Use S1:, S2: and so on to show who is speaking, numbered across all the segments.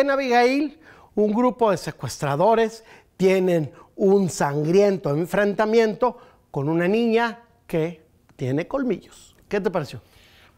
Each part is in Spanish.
S1: En Abigail, un grupo de secuestradores tienen un sangriento enfrentamiento con una niña
S2: que tiene colmillos. ¿Qué te pareció?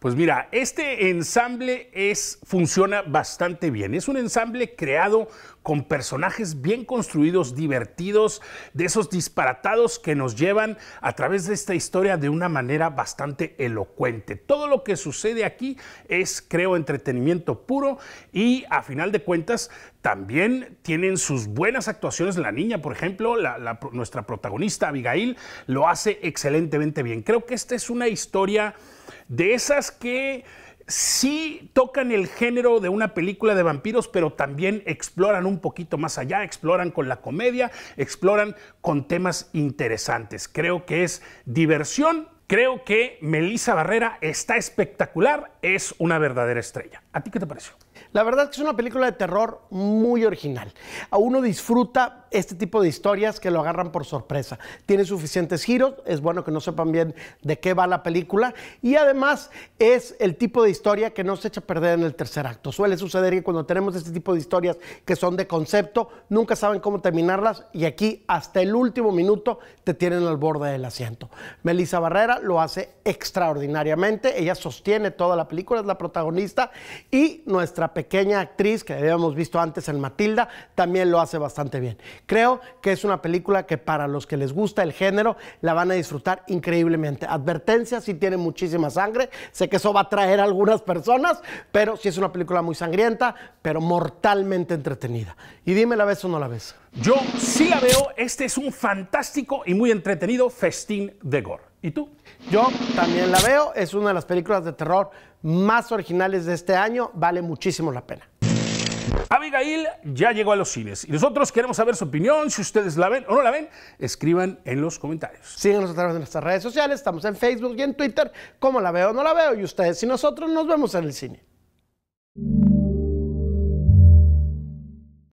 S2: Pues mira, este ensamble es, funciona bastante bien. Es un ensamble creado con personajes bien construidos, divertidos, de esos disparatados que nos llevan a través de esta historia de una manera bastante elocuente. Todo lo que sucede aquí es, creo, entretenimiento puro y a final de cuentas también tienen sus buenas actuaciones. La niña, por ejemplo, nuestra protagonista Abigail, lo hace excelentemente bien. Creo que esta es una historia de esas que sí tocan el género de una película de vampiros, pero también exploran un poquito más allá, exploran con la comedia, exploran con temas interesantes. Creo que es diversión. Creo que Melissa Barrera está espectacular, es una verdadera estrella. ¿A ti qué te pareció? La verdad es que es una película de terror muy original. A uno disfruta
S1: este tipo de historias que lo agarran por sorpresa. Tiene suficientes giros, es bueno que no sepan bien de qué va la película y además es el tipo de historia que no se echa a perder en el tercer acto. Suele suceder que cuando tenemos este tipo de historias que son de concepto, nunca saben cómo terminarlas y aquí hasta el último minuto te tienen al borde del asiento. Melissa Barrera lo hace extraordinariamente, ella sostiene toda la película, es la protagonista y nuestra pequeña actriz que habíamos visto antes en Matilda, también lo hace bastante bien. Creo que es una película que para los que les gusta el género la van a disfrutar increíblemente. Advertencia, sí tiene muchísima sangre, sé que eso va a traer a algunas personas, pero sí es una película muy sangrienta, pero mortalmente entretenida. Y dime, ¿la ves o no la ves? Yo sí la veo,
S2: este es un fantástico y muy entretenido festín de gore. ¿Y tú? Yo también la veo, es
S1: una de las películas de terror más originales de este año, vale muchísimo la pena.
S2: Abigail ya llegó a los cines y nosotros queremos saber su opinión. Si ustedes la ven o no la ven, escriban en los comentarios. Síguenos a través de nuestras redes sociales.
S1: Estamos en Facebook y en Twitter. Como la veo o no la veo. Y ustedes y nosotros nos vemos en el cine.